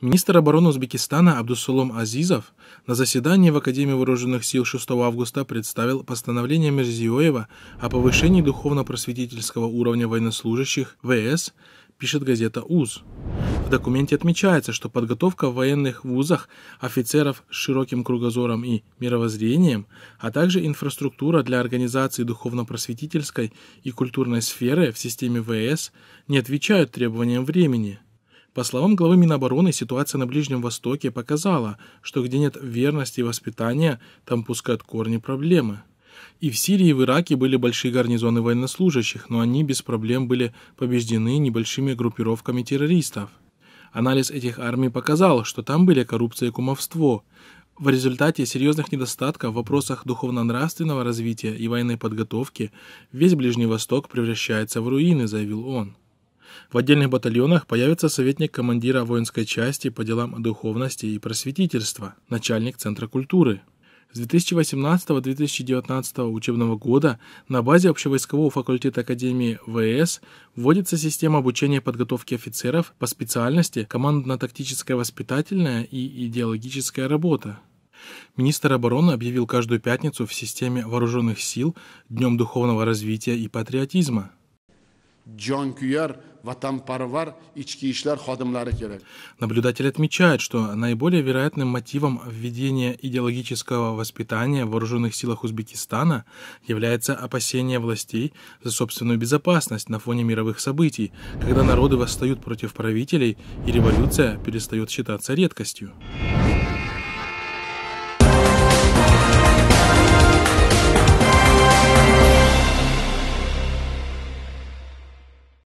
Министр обороны Узбекистана Абдусулом Азизов на заседании в Академии Вооруженных Сил 6 августа представил постановление Мерзиоева о повышении духовно-просветительского уровня военнослужащих ВС, пишет газета УЗ. В документе отмечается, что подготовка в военных вузах офицеров с широким кругозором и мировоззрением, а также инфраструктура для организации духовно-просветительской и культурной сферы в системе ВС не отвечают требованиям времени. По словам главы Минобороны, ситуация на Ближнем Востоке показала, что где нет верности и воспитания, там пускают корни проблемы. И в Сирии, и в Ираке были большие гарнизоны военнослужащих, но они без проблем были побеждены небольшими группировками террористов. Анализ этих армий показал, что там были коррупция и кумовство. В результате серьезных недостатков в вопросах духовно-нравственного развития и военной подготовки весь Ближний Восток превращается в руины, заявил он. В отдельных батальонах появится советник командира воинской части по делам духовности и просветительства, начальник Центра культуры. С 2018-2019 учебного года на базе общевойскового факультета Академии ВС вводится система обучения подготовки офицеров по специальности командно-тактическая воспитательная и идеологическая работа. Министр обороны объявил каждую пятницу в системе вооруженных сил Днем духовного развития и патриотизма – jonkuyor ватанпарвар ички ишлар керек. Наблюдатель отмечает, что наиболее вероятным мотивом введения идеологического воспитания в вооруженных силах Узбекистана является опасение властей за собственную безопасность на фоне мировых событий, когда народы восстают против правителей и революция перестает считаться редкостью.